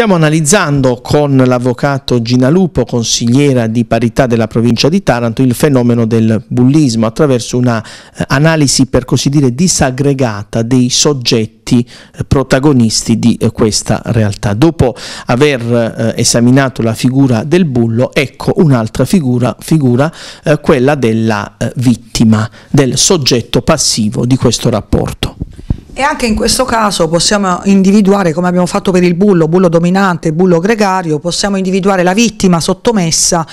Stiamo analizzando con l'avvocato Gina Lupo, consigliera di parità della provincia di Taranto, il fenomeno del bullismo attraverso un'analisi eh, per così dire disaggregata dei soggetti eh, protagonisti di eh, questa realtà. Dopo aver eh, esaminato la figura del bullo, ecco un'altra figura, figura eh, quella della eh, vittima, del soggetto passivo di questo rapporto. E anche in questo caso possiamo individuare, come abbiamo fatto per il bullo, bullo dominante, bullo gregario, possiamo individuare la vittima sottomessa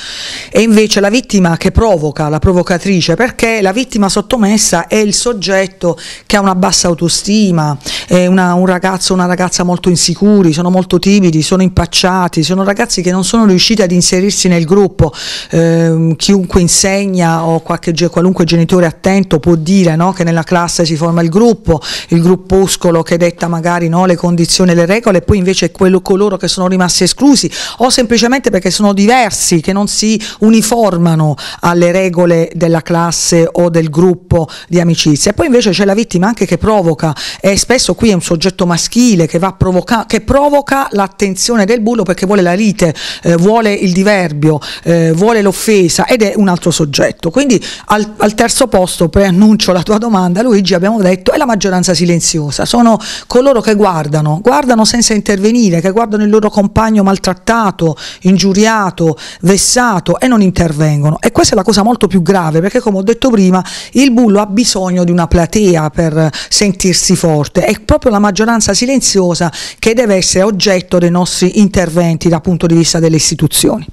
e invece la vittima che provoca, la provocatrice, perché la vittima sottomessa è il soggetto che ha una bassa autostima, eh, una, un ragazzo o una ragazza molto insicuri, sono molto timidi, sono impacciati, sono ragazzi che non sono riusciti ad inserirsi nel gruppo, eh, chiunque insegna o qualche, qualunque genitore attento può dire no, che nella classe si forma il gruppo, il gruppuscolo che detta magari no, le condizioni e le regole e poi invece quello, coloro che sono rimasti esclusi o semplicemente perché sono diversi, che non si uniformano alle regole della classe o del gruppo di amicizia. E poi invece c'è la vittima anche che provoca e spesso qui è un soggetto maschile che, provoca- che provoca l'attenzione del bullo perché vuole la lite, eh, vuole il diverbio, eh, vuole l'offesa ed è un altro soggetto. Quindi al, al, terzo posto, preannuncio la tua domanda, Luigi, abbiamo detto, è la maggioranza silenziosa, sono coloro che guardano, guardano senza intervenire, che guardano il loro compagno maltrattato, ingiuriato, vessato e non intervengono. E questa è la cosa molto più grave perché come ho detto prima, il bullo ha bisogno di una platea per sentirsi forte e proprio la maggioranza silenziosa che deve essere oggetto dei nostri interventi dal punto di vista delle istituzioni.